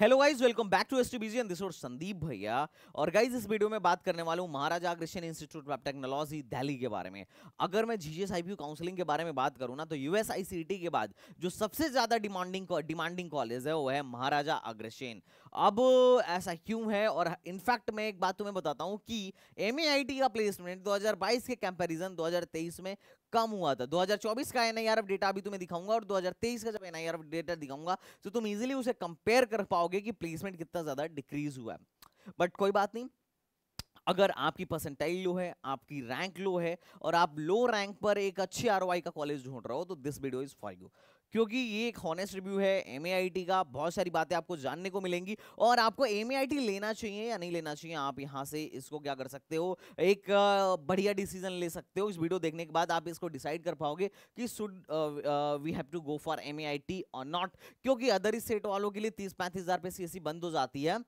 Hello guys welcome back to STBG and this और संदीप भैया और गाइस इस वीडियो में बात करने वाला हूँ Maharaja Agrasen institute of technology Delhi के बारे में अगर मैं जीजीएस आईपीयू काउंसलिंग के बारे में बात करूँ ना तो यूएसआईसीटी के बाद जो सबसे ज़्यादा डिमांडिंग डिमांडिंग कॉलेज है वो है महाराजा अग्रसेन अब ऐसा क्यों है और इनफैक्ट मैं एक बात तुम्हें बताता हूँ कि एम का प्लेसमेंट दो के कंपेरिजन दो में कम हुआ था 2024 का एनआईआर डेटा अभी तुम्हें दिखाऊंगा और 2023 का जब एनआईआर डेटा दिखाऊंगा तो तुम इजीली उसे कंपेयर कर पाओगे कि प्लेसमेंट कितना ज़्यादा डिक्रीज हुआ है बट कोई बात नहीं अगर आपकी परसेंटाइल लो है आपकी रैंक लो है और आप लो रैंक पर एक अच्छी आर का कॉलेज ढूंढ रहे हो तो this video is for you क्योंकि ये एक हॉनेस्ट रिव्यू है एम का बहुत सारी बातें आपको जानने को मिलेंगी और आपको एम लेना चाहिए या नहीं लेना चाहिए आप यहाँ से इसको क्या कर सकते हो एक बढ़िया डिसीजन ले सकते हो इस वीडियो देखने के बाद आप इसको डिसाइड कर पाओगे कि should we have to go for M और नॉट क्योंकि अदर स्टेट वालों के लिए तीस पैंतीस हज़ार पे सी e बंद हो जाती है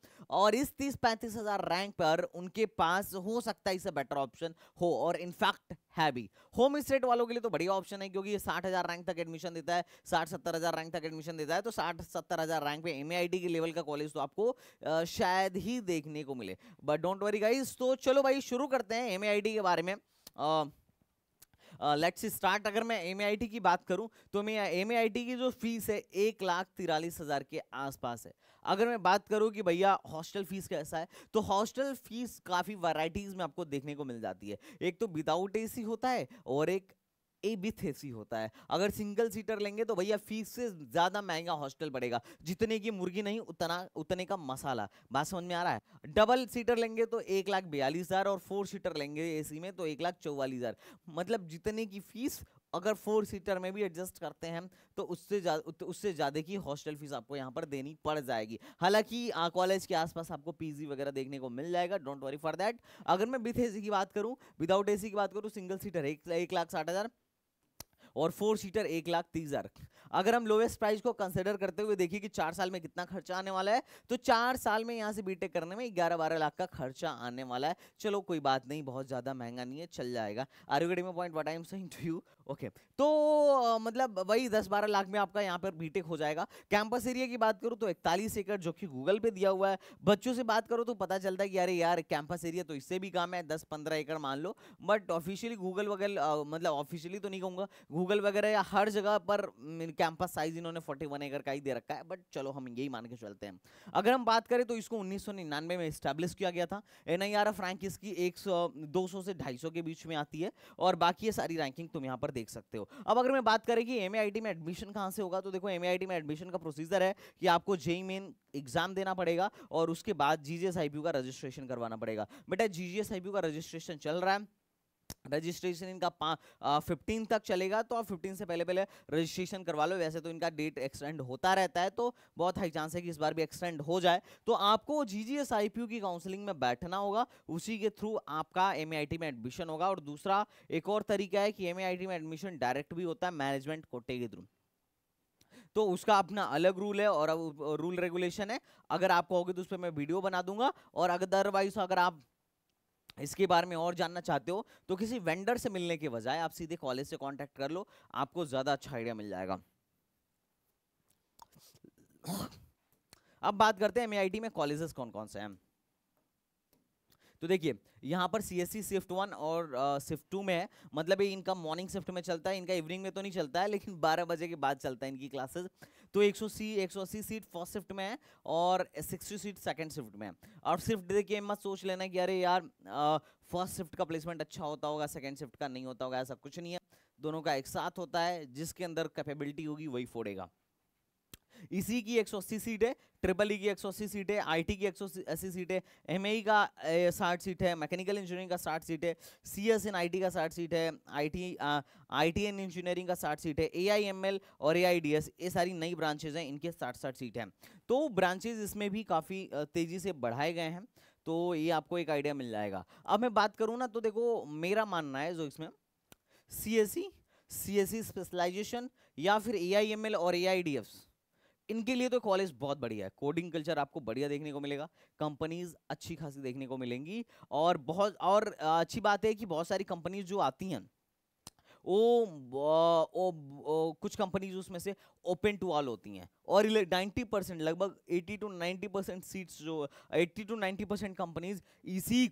और इस तीस पैंतीस हज़ार रैंक पर उनके पास हो सकता है इससे बेटर ऑप्शन हो और इनफैक्ट है भी होम स्टेट वालों के लिए तो बढ़िया ऑप्शन है क्योंकि ये साठ हज़ार रैंक तक एडमिशन देता है साठ सत्तर हज़ार रैंक तक एडमिशन देता है तो साठ सत्तर हज़ार रैंक पे एम के लेवल का कॉलेज तो आपको शायद ही देखने को मिले बट डोंट वरी गाइज तो चलो भाई शुरू करते हैं एम के बारे में आ, लेट्स uh, स्टार्ट अगर मैं एम की बात करूं तो मैं एम की जो फीस है एक लाख तिरालीस हज़ार के आसपास है अगर मैं बात करूं कि भैया हॉस्टल फीस कैसा है तो हॉस्टल फीस काफ़ी वैरायटीज़ में आपको देखने को मिल जाती है एक तो विदाउट एसी होता है और एक ए विथ ए सी होता है अगर सिंगल सीटर लेंगे तो भैया फीस से ज़्यादा महंगा हॉस्टल पड़ेगा जितने की मुर्गी नहीं उतना उतने का मसाला बात समझ में आ रहा है डबल सीटर लेंगे तो एक लाख बयालीस हज़ार और फोर सीटर लेंगे ए सी में तो एक लाख चौवालीस हज़ार मतलब जितने की फीस अगर फोर सीटर में भी एडजस्ट करते हैं तो उससे ज़्यादा तो उससे ज़्यादा की हॉस्टल फीस आपको यहाँ पर देनी पड़ जाएगी हालांकि कॉलेज के आसपास आपको पीजी वगैरह देखने को मिल जाएगा डोंट वरी फॉर दैट अगर मैं विथ एसी की बात करूँ विदाउट एसी की बात करूँ सिंगल सीटर एक, एक लाख साठ हज़ार और फोर सीटर एक लाख तीस हज़ार अगर हम लोवेस्ट प्राइस को कंसिडर करते हुए देखिए कि चार साल में कितना खर्चा आने वाला है तो चार साल में यहाँ से बीटेक करने में ग्यारह बारह लाख का खर्चा आने वाला है चलो कोई बात नहीं बहुत ज़्यादा महंगा नहीं है चल जाएगा आर में point what I am saying to you okay okay. तो आ, मतलब वही 10-12 लाख में आपका यहाँ पर बीटेक हो जाएगा कैंपस एरिया की बात करूँ तो 41 एकड़ जो कि गूगल पे दिया हुआ है बच्चों से बात करो तो पता चलता है कि अरे यार कैंपस एरिया तो इससे भी कम है 10-15 एकड़ मान लो बट ऑफिशियली गूगल वगैरह मतलब ऑफिशियली तो नहीं कहूँगा गूगल वगैरह हर जगह पर कैंपस साइज इन्होंने फोर्टी एकड़ का ही दे रखा है बट चलो हम यही मान के चलते हैं अगर हम बात करें तो इसको उन्नीस में इस्टेब्लिश किया गया था एन आई इसकी एक सौ से ढाई के बीच में आती है और बाकी ये सारी रैंकिंग तुम यहाँ पर देख सकते हो अब अगर मैं बात करें कि एम में एडमिशन कहाँ से होगा तो देखो एम में एडमिशन का प्रोसीजर है कि आपको जेई मेन एग्जाम देना पड़ेगा और उसके बाद जी जी का रजिस्ट्रेशन करवाना पड़ेगा बेटा जी जी का रजिस्ट्रेशन चल रहा है रजिस्ट्रेशन इनका फिफ्टीन तक चलेगा तो आप फिफ्टीन से पहले पहले रजिस्ट्रेशन करवा लो वैसे तो इनका डेट एक्सटेंड होता रहता है तो बहुत हाई चांस है कि इस बार भी एक्सटेंड हो जाए तो आपको G G S I P U की काउंसलिंग में बैठना होगा उसी के थ्रू आपका एम आई टी में एडमिशन होगा और दूसरा एक और तरीका है कि एम आई टी में एडमिशन डायरेक्ट भी होता है मैनेजमेंट कोटे के थ्रू तो उसका अपना अलग रूल है और रूल रेगुलेशन है अगर आप कहोगे तो उस पर मैं वीडियो बना दूंगा और अदरवाइज अगर आप इसके बारे में और जानना चाहते हो तो किसी वेंडर से मिलने के बजाय आप सीधे कॉलेज से कांटेक्ट कर लो आपको ज़्यादा अच्छा आइडिया मिल जाएगा अब बात करते हैं एम में कॉलेजेस कौन कौन से हैं तो देखिए यहाँ पर C S C shift one और शिफ्ट टू में है मतलब ये इनका मॉर्निंग शिफ्ट में चलता है इनका इवनिंग में तो नहीं चलता है लेकिन 12 बजे के बाद चलता है इनकी क्लासेस तो 180 180 सीट फर्स्ट शिफ्ट में है और 60 सीट सेकंड शिफ्ट में है और शिफ्ट देखिए मत सोच लेना कि अरे यार फर्स्ट शिफ्ट का प्लेसमेंट अच्छा होता होगा सेकंड शिफ्ट का नहीं होता होगा ऐसा कुछ नहीं है दोनों का एक साथ होता है जिसके अंदर कैपेबिलिटी होगी वही फोड़ेगा इसी की 180 सीट है ट्रिपल ई की 180 सीट है आईटी की 180 सीट है एमएई e का साठ सीट है मैकेनिकल इंजीनियरिंग का साठ सीट है सी एस एन आई का साठ सीट है आईटी आईटी एंड इंजीनियरिंग का साठ सीट है एआईएमएल और एआईडीएस ये सारी नई ब्रांचेज हैं इनके साठ साठ सीट हैं तो ब्रांचेज इसमें भी काफ़ी तेज़ी से बढ़ाए गए हैं तो ये आपको एक आइडिया मिल जाएगा अब मैं बात करूँ ना तो देखो मेरा मानना है जो इसमें C S C S specialization या फिर ए और ए इनके लिए तो कॉलेज बहुत बढ़िया है कोडिंग कल्चर आपको बढ़िया देखने को मिलेगा कंपनीज अच्छी खासी देखने को मिलेंगी और बहुत और अच्छी बात है कि बहुत सारी कंपनीज जो आती हैं वो, वो, कुछ कंपनीज उसमें से ओपन टू ऑल होती हैं और नाइन्टी परसेंट लगभग eighty to ninety percent seats जो eighty to ninety percent companies इसी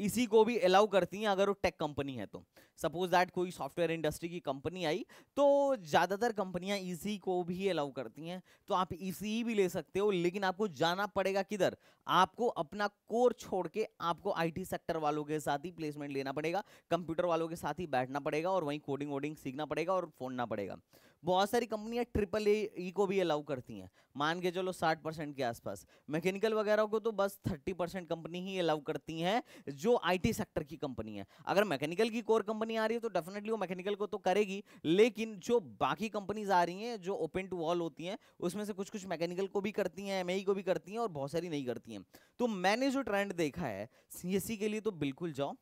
इसी को भी अलाउ करती हैं अगर वो टेक कंपनी है तो सपोज दैट कोई सॉफ्टवेयर इंडस्ट्री की कंपनी आई तो ज़्यादातर कंपनियां इसी को भी अलाउ करती हैं तो आप इसी भी ले सकते हो लेकिन आपको जाना पड़ेगा किधर आपको अपना कोर छोड़ के आपको आईटी सेक्टर वालों के साथ ही प्लेसमेंट लेना पड़ेगा कंप्यूटर वालों के साथ ही बैठना पड़ेगा और वहीं कोडिंग वोडिंग सीखना पड़ेगा और फोड़ना पड़ेगा बहुत सारी कंपनियां ट्रिपल ए ई को भी अलाउ करती हैं मान के चलो साठ परसेंट के आसपास मैकेनिकल वगैरह को तो बस थर्टी परसेंट कंपनी ही अलाउ करती हैं जो आईटी सेक्टर की कंपनी है अगर मैकेनिकल की कोर कंपनी आ रही है तो डेफिनेटली वो मैकेनिकल को तो करेगी लेकिन जो बाकी कंपनीज आ रही हैं जो ओपन टू वॉल होती हैं उसमें से कुछ कुछ मैकेनिकल को भी करती हैं एम e को भी करती हैं और बहुत सारी नहीं करती हैं तो मैंने जो ट्रेंड देखा है सी e के लिए तो बिल्कुल जाओ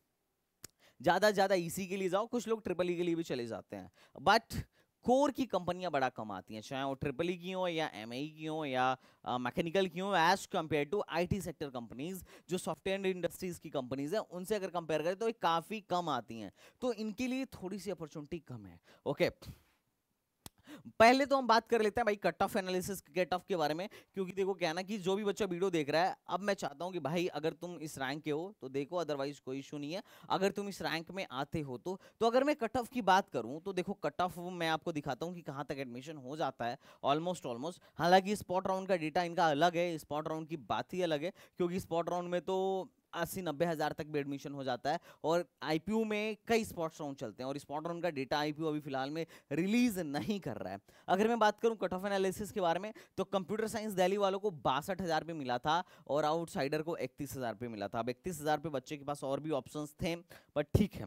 ज़्यादा ज़्यादा ईसी e के लिए जाओ कुछ लोग ट्रिपल ई के लिए भी चले जाते हैं बट कोर की कंपनियां बड़ा कमाती हैं चाहे वो ट्रिपल ई की हो या एम की हो या मैकेनिकल की हो as compare to IT sector companies जो सॉफ्टवेयर इंडस्ट्रीज की कंपनीज हैं उनसे अगर कंपेयर करें तो ये काफ़ी कम आती हैं तो इनके लिए थोड़ी सी अपॉर्चुनिटी कम है ओके okay. पहले तो हम बात कर लेते हैं भाई कट ऑफ एनालिसिस गेट ऑफ के बारे में क्योंकि देखो क्या ना कि जो भी बच्चा वीडियो देख रहा है अब मैं चाहता हूं कि भाई अगर तुम इस रैंक के हो तो देखो अदरवाइज कोई इशू नहीं है अगर तुम इस रैंक में आते हो तो तो अगर मैं कट ऑफ की बात करूं तो देखो कट ऑफ मैं आपको दिखाता हूँ कि कहाँ तक एडमिशन हो जाता है ऑलमोस्ट ऑलमोस्ट हालांकि स्पॉट राउंड का डेटा इनका अलग है स्पॉट राउंड की बात ही अलग है क्योंकि स्पॉट राउंड में तो अस्सी नब्बे हज़ार तक भी एडमिशन हो जाता है और आई में कई स्पॉट्स राउंड चलते हैं और स्पॉट राउंड का डेटा आई अभी फिलहाल में रिलीज नहीं कर रहा है अगर मैं बात करूँ कट ऑफ एनालिसिस के बारे में तो कंप्यूटर साइंस दिल्ली वालों को बासठ हज़ार पे मिला था और आउटसाइडर को इकतीस हज़ार पे मिला था अब इकतीस हज़ार पे बच्चे के पास और भी ऑप्शन थे बट ठीक है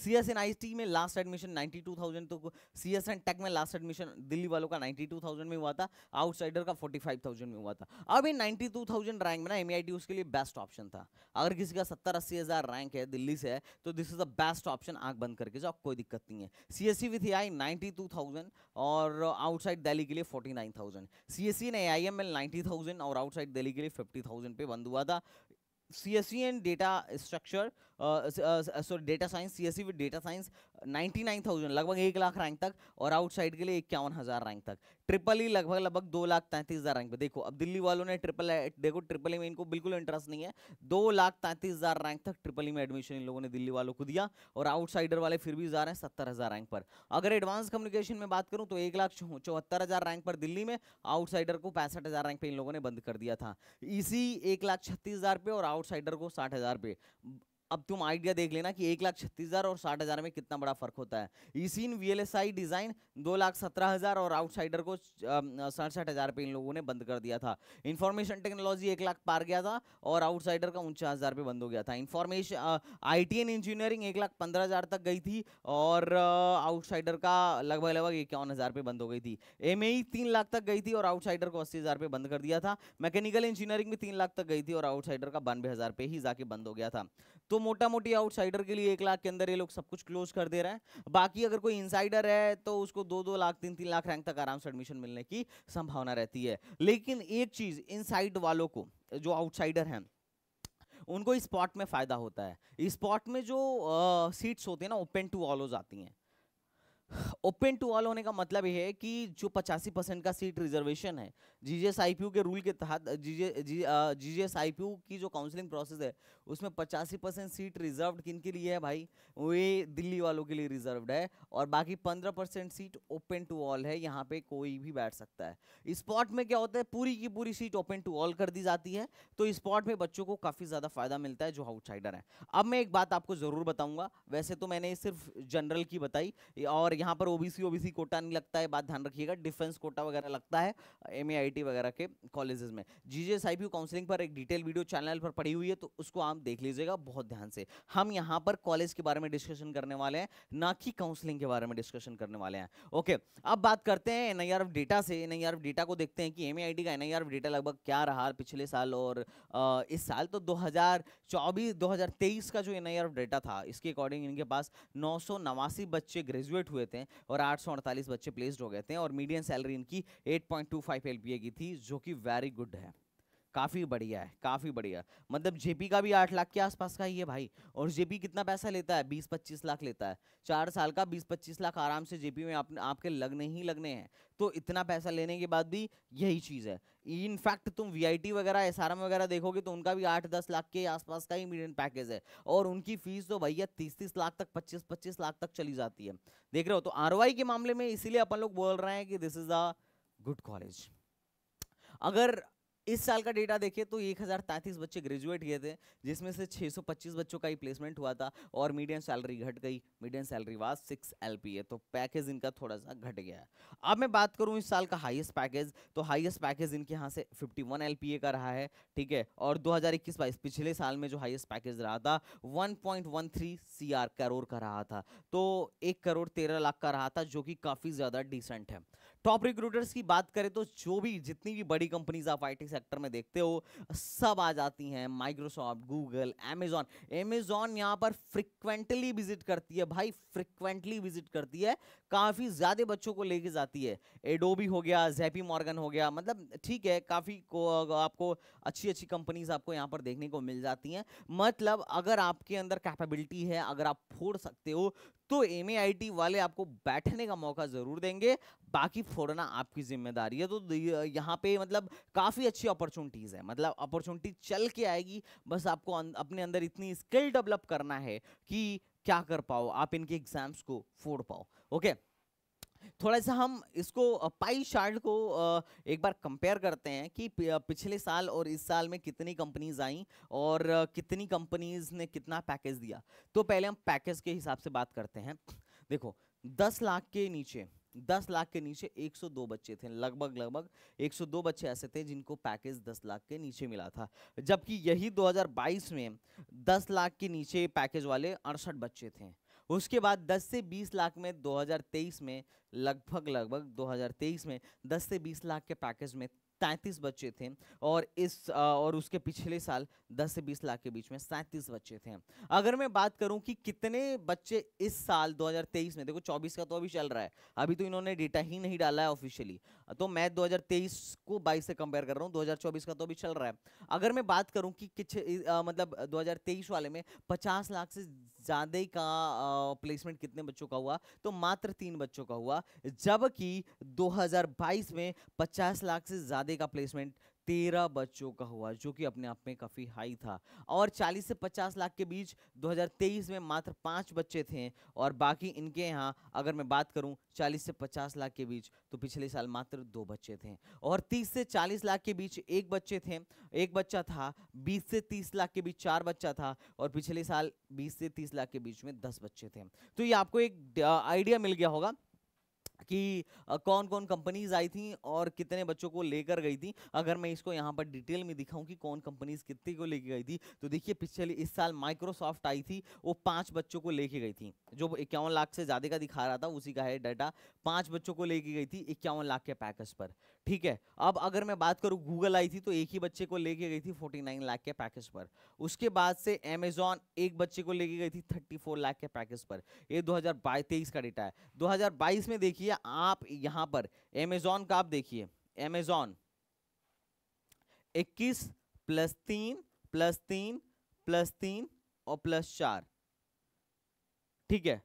C S N I T में last admission ninety two thousand तो सी एस एन टेक में लास्ट एडमिशन दिल्ली वालों का नाइन्टी टू थाउजेंड में हुआ था आउटसाइडर का फोर्टी फाइव थाउजेंड में हुआ था अब इन नाइन्टी टू थाउजेंड रैंक में ना एम आई टी उसके लिए बेस्ट ऑप्शन था अगर किसी का सत्तर अस्सी हज़ार रैंक है दिल्ली से है तो this is the best option आँख बंद करके जाओ कोई दिक्कत नहीं है C S C with A I ninety two thousand और आउटसाइड दिल्ली के लिए forty nine thousand C S C ने A I M L ninety thousand और आउटसाइड दिल्ली के लिए फिफ्टी थाउजेंड पे बंद हुआ था C S C and data structure sorry data science C S with data science ninety nine thousand लगभग एक लाख रैंक तक और आउटसाइड के लिए इक्यावन हज़ार रैंक तक ट्रिपल ई e लगभग लगभग दो लाख तैंतीस हज़ार रैंक पे देखो अब दिल्ली वालों ने ट्रिपल देखो ट्रिपल ई में इनको बिल्कुल इंटरेस्ट नहीं है दो लाख तैंतीस हज़ार रैंक तक ट्रिपल ई e में एडमिशन इन लोगों ने दिल्ली वालों को दिया और आउटसाइडर वाले फिर भी जा रहे हैं सत्तर हज़ार रैंक पर अगर एडवांस कम्युनिकेशन में बात करूँ तो एक लाख चौहत्तर हज़ार रैंक पर दिल्ली में आउटसाइडर को पैंसठ हज़ार रैंक पर इन लोगों ने बंद कर दिया था इसी e एक लाख छत्तीस हज़ार पे और आउटसाइडर को साठ हज़ार पे अब तुम आइडिया देख लेना कि एक लाख छत्तीस हज़ार और साठ हज़ार में कितना बड़ा फ़र्क होता है इसी इन वी डिज़ाइन दो लाख सत्रह हज़ार और आउटसाइडर को सड़सठ हज़ार पे इन लोगों ने बंद कर दिया था इन्फॉर्मेशन टेक्नोलॉजी एक लाख पार गया था और आउटसाइडर का उनचास हज़ार पे बंद हो गया था इन्फॉर्मेशन आई इंजीनियरिंग एक तक गई थी और आउटसाइडर का लगभग लगभग इक्यावन हज़ार पे बंद हो गई थी एम ए e लाख तक गई थी और आउटसाइडर को अस्सी हज़ार पे बंद कर दिया था मैकेनिकल इंजीनियरिंग भी तीन लाख तक गई थी और आउटसाइडर का बानवे हज़ार पे ही जाके बंद हो गया था तो मोटा मोटी आउटसाइडर के लिए एक लाख के अंदर ये लोग सब कुछ क्लोज कर दे रहे हैं बाकी अगर कोई इनसाइडर है तो उसको दो दो लाख तीन तीन लाख रैंक तक आराम से एडमिशन मिलने की संभावना रहती है लेकिन एक चीज़ इनसाइड वालों को जो आउटसाइडर हैं उनको स्पॉट में फ़ायदा होता है स्पॉट में जो सीट्स होती है ना ओपन टू ऑल हो जाती हैं ओपन टू ऑल होने का मतलब ये है कि जो पचासी परसेंट का सीट रिजर्वेशन है जीजेएस आईपीयू के रूल के तहत जीजेएस आईपीयू की जो काउंसलिंग प्रोसेस है उसमें पचासी परसेंट सीट रिजर्व किन के लिए है भाई वे दिल्ली वालों के लिए रिजर्व है और बाकी पंद्रह percent seat open to all है यहाँ पे कोई भी बैठ सकता है स्पॉट में क्या होता है पूरी की पूरी सीट ओपन टू ऑल कर दी जाती है तो स्पॉट में बच्चों को काफ़ी ज़्यादा फायदा मिलता है जो आउटसाइडर है अब मैं एक बात आपको ज़रूर बताऊंगा वैसे तो मैंने सिर्फ जनरल की बताई और यहाँ पर ओबीसी ओबीसी कोटा नहीं लगता है बात ध्यान रखिएगा डिफेंस कोटा वगैरह लगता है एम वगैरह के कॉलेजेस में जीजीएस आई काउंसलिंग पर एक डिटेल वीडियो चैनल पर पड़ी हुई है तो उसको आप देख लीजिएगा बहुत ध्यान से हम यहाँ पर कॉलेज के बारे में डिस्कशन करने वाले हैं ना कि काउंसलिंग के बारे में डिस्कशन करने वाले हैं ओके अब बात करते हैं एन डेटा से एन डेटा को देखते हैं कि एम का एन डेटा लगभग क्या रहा पिछले साल और इस साल तो 2024 2023 का जो एन डेटा था इसके अकॉर्डिंग इनके पास नौ बच्चे ग्रेजुएट हुए थे और आठ बच्चे प्लेस्ड हो गए थे और मीडियम सैलरी इनकी 8.25 एलपीए की थी जो कि वेरी गुड है काफ़ी बढ़िया है काफ़ी बढ़िया मतलब जेपी का भी आठ लाख के आसपास का ही है भाई और जेपी कितना पैसा लेता है बीस पच्चीस लाख लेता है चार साल का बीस पच्चीस लाख आराम से जेपी में आप, आपके लगने ही लगने हैं तो इतना पैसा लेने के बाद भी यही चीज़ है इनफैक्ट तुम वी वगैरह एस वगैरह देखोगे तो उनका भी आठ दस लाख के आसपास का ही मीडियम पैकेज है और उनकी फीस तो भैया तीस तीस लाख तक पच्चीस पच्चीस लाख तक चली जाती है देख रहे हो तो आर के मामले में इसीलिए अपन लोग बोल रहे हैं कि this is a good college अगर इस साल का डेटा देखिए तो एक बच्चे ग्रेजुएट किए थे जिसमें से 625 बच्चों का ही प्लेसमेंट हुआ था और मीडियम सैलरी घट गई medium salary was six L है तो पैकेज इनका थोड़ा सा घट गया है अब मैं बात करूं इस साल का हाईएस्ट पैकेज तो हाईएस्ट पैकेज इनके यहाँ से 51 वन का रहा है ठीक है और दो हज़ार पिछले साल में जो हाइएस्ट पैकेज रहा था वन पॉइंट करोड़ का रहा था तो एक करोड़ तेरह लाख का रहा था जो कि काफ़ी ज़्यादा डिसेंट है टॉप रिक्रूटर्स की बात करें तो जो भी जितनी भी बड़ी कंपनीज आप आईटी सेक्टर में देखते हो सब आ जाती हैं माइक्रोसॉफ्ट गूगल एमेज़ॉन एमेज़ॉन यहाँ पर फ्रिक्वेंटली विजिट करती है भाई फ्रिक्वेंटली विजिट करती है काफ़ी ज़्यादा बच्चों को लेके जाती है एडोबी हो गया जैपी मॉर्गन हो गया मतलब ठीक है काफ़ी को आपको अच्छी अच्छी कंपनीज आपको यहाँ पर देखने को मिल जाती हैं मतलब अगर आपके अंदर कैपेबिलिटी है अगर आप फोड़ सकते हो तो एम वाले आपको बैठने का मौका ज़रूर देंगे बाकी फोड़ना आपकी जिम्मेदारी है तो यहाँ पे मतलब काफ़ी अच्छी अपॉर्चुनिटीज़ है मतलब अपॉर्चुनिटी चल के आएगी बस आपको अं, अपने अंदर इतनी स्किल डेवलप करना है कि क्या कर पाओ आप इनके एग्जाम्स को फोड़ पाओ ओके थोड़ा सा हम इसको पाई चार्ट को एक बार कंपेयर करते हैं कि पिछले साल और इस साल में कितनी कंपनीज आई और कितनी कंपनीज ने कितना पैकेज दिया तो पहले हम पैकेज के हिसाब से बात करते हैं देखो दस लाख के नीचे दस लाख के नीचे 102 बच्चे थे लगभग लगभग 102 बच्चे ऐसे थे जिनको पैकेज 10 लाख के नीचे मिला था जबकि यही 2022 में 10 लाख के नीचे पैकेज वाले अड़सठ बच्चे थे उसके बाद 10 से 20 लाख में 2023 में लगभग लगभग 2023 में 10 से 20 लाख के पैकेज में 33 बच्चे थे और इस और उसके पिछले साल 10 से 20 लाख के बीच में सैंतीस बच्चे थे अगर मैं बात करूं कि कितने बच्चे इस साल 2023 में देखो 24 का तो अभी चल रहा है अभी तो इन्होंने डेटा ही नहीं डाला है ऑफिशियली तो मैं 2023 को 22 से कंपेयर कर रहा हूं 2024 का तो अभी चल रहा है अगर मैं बात करूँ कि किछ मतलब दो वाले में पचास लाख से ज़्यादा का प्लेसमेंट कितने बच्चों का हुआ तो मात्र तीन बच्चों का हुआ जबकि 2022 में 50 लाख से ज़्यादा का प्लेसमेंट तेरह बच्चों का हुआ जो कि अपने आप में काफ़ी हाई था और 40 से 50 लाख के बीच 2023 में मात्र पाँच बच्चे थे और बाकी इनके यहाँ अगर मैं बात करूँ 40 से 50 लाख के बीच तो पिछले साल मात्र दो बच्चे थे और 30 से 40 लाख के बीच एक बच्चे थे एक बच्चा था 20 से 30 लाख के बीच चार बच्चा था और पिछले साल बीस से तीस लाख के बीच में दस बच्चे थे तो ये आपको एक आइडिया मिल गया होगा कि कौन कौन कंपनीज आई थी और कितने बच्चों को लेकर गई थी अगर मैं इसको यहाँ पर डिटेल में दिखाऊं कि कौन कंपनीज कितनी को लेके गई थी तो देखिए पिछले इस साल माइक्रोसॉफ्ट आई थी वो पाँच बच्चों को लेके गई थी जो इक्यावन लाख से ज़्यादा का दिखा रहा था उसी का है डाटा पाँच बच्चों को लेके गई थी इक्यावन लाख के पैकेज पर ठीक है अब अगर मैं बात करूँ गूगल आई थी तो एक ही बच्चे को लेके गई थी फोर्टी नाइन लाख के पैकेज पर उसके बाद से अमेजॉन एक बच्चे को लेके गई थी थर्टी फोर लाख के पैकेज पर ये दो हज़ार का डेटा है दो में देखिए भैया आप यहां पर एमेजॉन का आप देखिए अमेजोन 21 प्लस तीन प्लस तीन प्लस तीन और प्लस चार ठीक है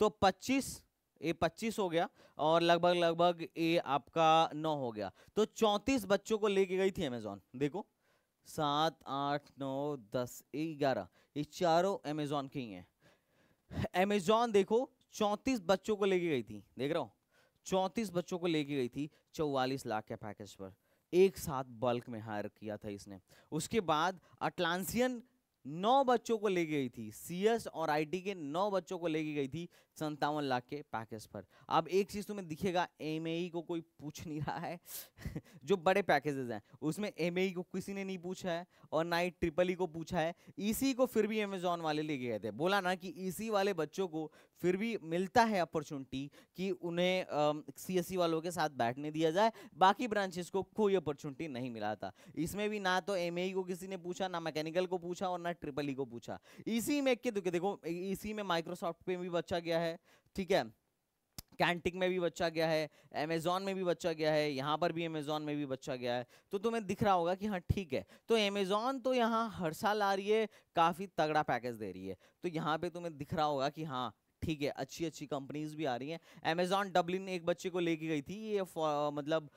तो 25 ये 25 हो गया और लगभग लगभग ये आपका 9 हो गया तो 34 बच्चों को लेके गई थी अमेजोन देखो सात आठ नौ दस ग्यारह ये चारों अमेजोन के ही हैं अमेजोन देखो चौंतीस बच्चों को लेके गई थी देख रहा हूँ 34 बच्चों को लेके गई थी चौवालीस लाख के पैकेज पर एक साथ बल्क में हायर किया था इसने उसके बाद अटलांसियन नौ बच्चों को ले गई थी सीएस और आईटी के नौ बच्चों को लेके गई थी संतावन लाख के पैकेज पर अब एक चीज तुम्हें दिखेगा एम e को कोई पूछ नहीं रहा है जो बड़े पैकेजेस हैं उसमें एम e को किसी ने नहीं पूछा है और ना ही ट्रिपल ई e को पूछा है इसी को फिर भी अमेजोन वाले ले गए थे बोला ना कि इसी वाले बच्चों को फिर भी मिलता है अपॉर्चुनिटी कि उन्हें सी वालों के साथ बैठने दिया जाए बाकी ब्रांचेस को कोई अपॉर्चुनिटी नहीं मिला था इसमें भी ना तो एम को किसी ने पूछा ना मैकेनिकल को पूछा और ना ट्रिपल ई को पूछा इसी में के देखो इसी में माइक्रोसॉफ्ट पे भी बच्चा गया है ठीक है कैंटिक में भी बच्चा गया है अमेजोन में भी बच्चा गया है यहाँ पर भी अमेजोन में भी बच्चा गया है तो तुम्हें दिख रहा होगा कि हाँ ठीक है तो अमेजोन तो यहाँ हर साल आ रही है काफ़ी तगड़ा पैकेज दे रही है तो यहाँ पे तुम्हें दिख रहा होगा कि हाँ ठीक है अच्छी अच्छी कंपनीज भी आ रही हैं अमेजोन डब्लिन एक बच्चे को लेके गई थी ये मतलब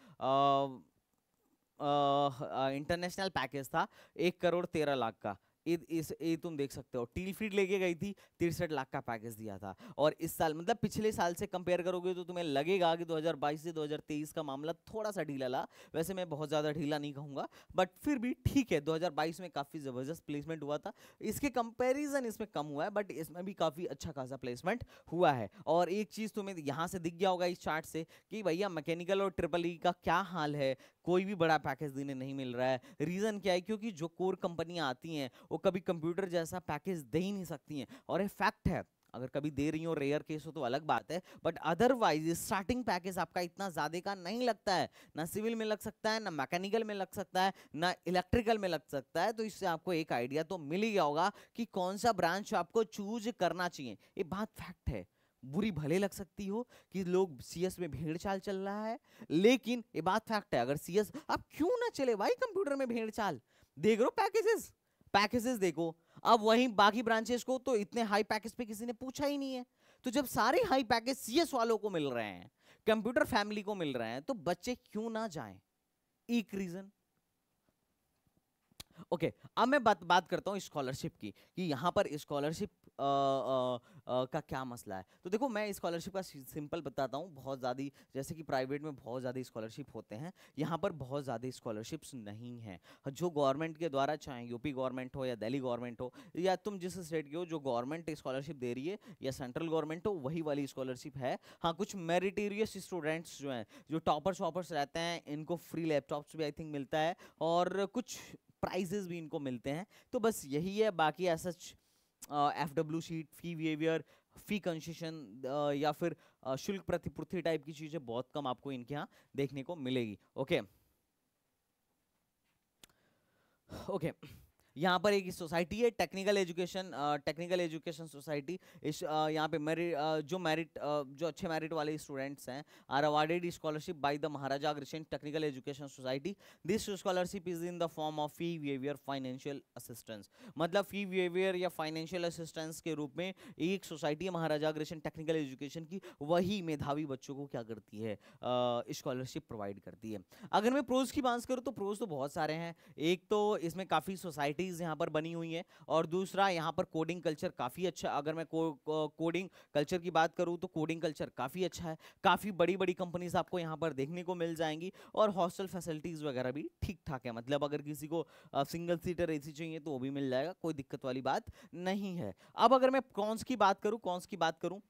इंटरनेशनल पैकेज था एक करोड़ तेरह लाख का इस ये तुम देख सकते हो टील फीड लेके गई थी तिरसठ लाख का पैकेज दिया था और इस साल मतलब पिछले साल से कंपेयर करोगे तो तुम्हें लगेगा कि 2022 से 2023 का मामला थोड़ा सा ढीला ला वैसे मैं बहुत ज़्यादा ढीला नहीं कहूँगा बट फिर भी ठीक है 2022 में काफ़ी ज़बरदस्त प्लेसमेंट हुआ था इसके कंपेरिजन इसमें कम हुआ है बट इसमें भी काफ़ी अच्छा खासा प्लेसमेंट हुआ है और एक चीज़ तुम्हें यहाँ से दिख गया होगा इस चार्ट से कि भैया मैकेनिकल और ट्रिपल ई e का क्या हाल है कोई भी बड़ा पैकेज देने नहीं मिल रहा है रीज़न क्या है क्योंकि जो कोर कंपनियां आती हैं वो कभी कंप्यूटर जैसा पैकेज दे ही नहीं सकती हैं और ये फैक्ट है अगर कभी दे रही हो रेयर केस हो तो अलग बात है बट अदरवाइज स्टार्टिंग पैकेज आपका इतना ज़्यादा का नहीं लगता है ना सिविल में लग सकता है ना मैकेनिकल में लग सकता है ना इलेक्ट्रिकल में लग सकता है तो इससे आपको एक आइडिया तो मिल ही गया होगा कि कौन सा ब्रांच आपको चूज करना चाहिए ये बात फैक्ट है बुरी भले लग सकती हो कि लोग सीएस में भेड़ चाल चल रहा है लेकिन ये बात फैक्ट है अगर सीएस अब क्यों ना चले भाई कंप्यूटर में भेड़ चाल देख रो पैकेजेस पैकेजेस देखो अब वही बाकी ब्रांचेस को तो इतने हाई पैकेज पे किसी ने पूछा ही नहीं है तो जब सारे हाई पैकेज सीएस वालों को मिल रहे हैं कंप्यूटर फैमिली को मिल रहे हैं तो बच्चे क्यों ना जाएं एक रीजन ओके अब मैं बात बात करता हूँ स्कॉलरशिप की कि यहाँ पर स्कॉलरशिप का क्या मसला है तो देखो मैं स्कॉलरशिप का सिंपल बताता हूँ बहुत ज़्यादा जैसे कि प्राइवेट में बहुत ज़्यादा स्कॉलरशिप होते हैं यहाँ पर बहुत ज़्यादा स्कॉलरशिप्स नहीं हैं जो गवर्नमेंट के द्वारा चाहे यूपी गवर्नमेंट हो या दिल्ली गवर्नमेंट हो या तुम जिस स्टेट के हो जो गवर्नमेंट स्कॉलरशिप दे रही है या सेंट्रल गवर्नमेंट हो वही वाली स्कॉलरशिप है हाँ कुछ मेरिटेरियस स्टूडेंट्स जो हैं जो टॉपर्स वॉपर्स रहते हैं इनको फ्री लैपटॉप्स भी आई थिंक मिलता है और कुछ प्राइजेस भी इनको मिलते हैं तो बस यही है बाकी ऐसा F W C fee waiver fee concession या फिर शुल्क प्रतिपूर्ति टाइप की चीज़ें बहुत कम आपको इनके यहाँ देखने को मिलेगी ओके okay. Okay okay. यहाँ पर एक सोसाइटी है technical education technical education society इस यहाँ पे मेरिट जो मेरिट जो अच्छे मेरिट वाले स्टूडेंट्स हैं are awarded scholarship by the Maharaja Agrasen technical education society this scholarship is in the form of fee waiver financial assistance मतलब फी बिहेवियर या फाइनेंशियल असिस्टेंस के रूप में एक सोसाइटी है महाराजा अग्रसेन टेक्निकल एजुकेशन की वही मेधावी बच्चों को क्या करती है स्कॉलरशिप प्रोवाइड करती है अगर मैं प्रोज की बात करूँ तो प्रोज तो बहुत सारे हैं एक तो इसमें काफ़ी सोसाइटी फैकल्टीज़ यहाँ पर बनी हुई हैं और दूसरा यहाँ पर कोडिंग कल्चर काफ़ी अच्छा अगर मैं को, को, कोडिंग कल्चर की बात करूँ तो कोडिंग कल्चर काफ़ी अच्छा है काफ़ी बड़ी बड़ी कंपनीज आपको यहाँ पर देखने को मिल जाएंगी और हॉस्टल फैसिलिटीज़ वगैरह भी ठीक ठाक है मतलब अगर किसी को सिंगल सीटर ए चाहिए तो वो भी मिल जाएगा कोई दिक्कत वाली बात नहीं है अब अगर मैं कॉन्स की बात करूँ कॉन्स की बात करूँ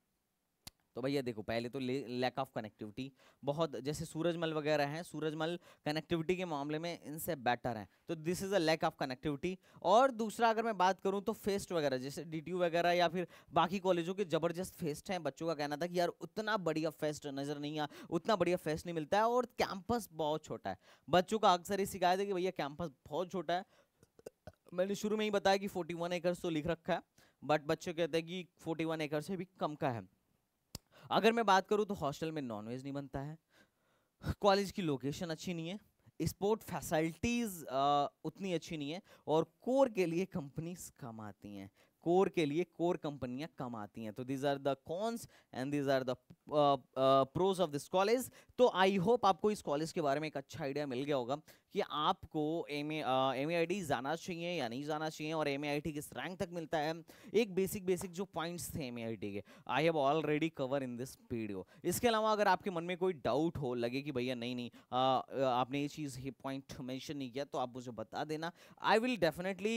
तो भैया देखो पहले तो लैक ऑफ कनेक्टिविटी बहुत जैसे सूरजमल वगैरह हैं सूरजमल कनेक्टिविटी के मामले में इनसे बेटर हैं तो this is a lack of connectivity और दूसरा अगर मैं बात करूं तो फेस्ट वगैरह जैसे डी वगैरह या फिर बाकी कॉलेजों के ज़बरदस्त फेस्ट हैं बच्चों का कहना था कि यार उतना बढ़िया फेस्ट नज़र नहीं आ उतना बढ़िया फेस्ट नहीं मिलता है और कैंपस बहुत छोटा है बच्चों का अक्सर ये शिकायत है कि भैया कैंपस बहुत छोटा है मैंने शुरू में ही बताया कि फोर्टी वन तो लिख रखा है बट बच्चे कहते हैं कि फोर्टी वन से भी कम का है अगर मैं बात करूँ तो हॉस्टल में नॉनवेज नहीं बनता है कॉलेज की लोकेशन अच्छी नहीं है स्पोर्ट फैसिलिटीज़ उतनी अच्छी नहीं है और कोर के लिए कंपनीज कम आती हैं कोर के लिए कोर कंपनियां कम आती हैं तो these are the cons and these are the pros of this college तो आई होप आपको इस कॉलेज के बारे में एक अच्छा आइडिया मिल गया होगा कि आपको एम एम ए आई जाना चाहिए या नहीं जाना चाहिए और एम ए आई किस रैंक तक मिलता है एक बेसिक बेसिक जो पॉइंट्स थे एम ए आई के I have already cover in this video इसके अलावा अगर आपके मन में कोई डाउट हो लगे कि भैया नहीं नहीं आ, आपने ये चीज़ ये पॉइंट मैंशन नहीं किया तो आप मुझे बता देना I will definitely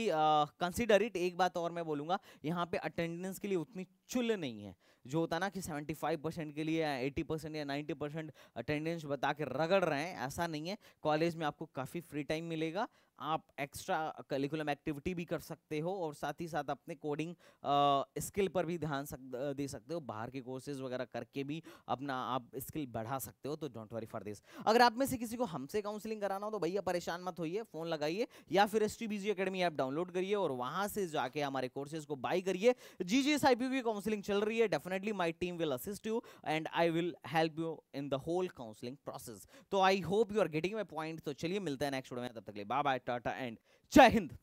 consider it एक बात और मैं बोलूँगा यहाँ पे अटेंडेंस के लिए उतनी एक्चुअल नहीं है जो होता ना कि 75 परसेंट के लिए 80 परसेंट या 90 परसेंट अटेंडेंस बता के रगड़ रहे हैं ऐसा नहीं है कॉलेज में आपको काफ़ी फ्री टाइम मिलेगा आप एक्स्ट्रा करिकुलम एक्टिविटी भी कर सकते हो और साथ ही साथ अपने कोडिंग स्किल पर भी ध्यान सक, दे सकते हो बाहर के कोर्सेज वगैरह करके भी अपना आप स्किल बढ़ा सकते हो तो डोंट वरी फॉर दिस अगर आप में से किसी को हमसे काउंसलिंग कराना हो तो भैया परेशान मत होइए फ़ोन लगाइए या फिर S T B G academy app download करिए और वहाँ से जाके हमारे कोर्सेज को बाई करिए G G S I P की काउंसलिंग चल रही है definitely my team will assist you and I will help you in the whole counselling process तो I hope you are getting my point तो चलिए मिलते हैं नेक्स्ट वीडियो में तब तक लिए बाय बाय टाटा एंड जय हिंद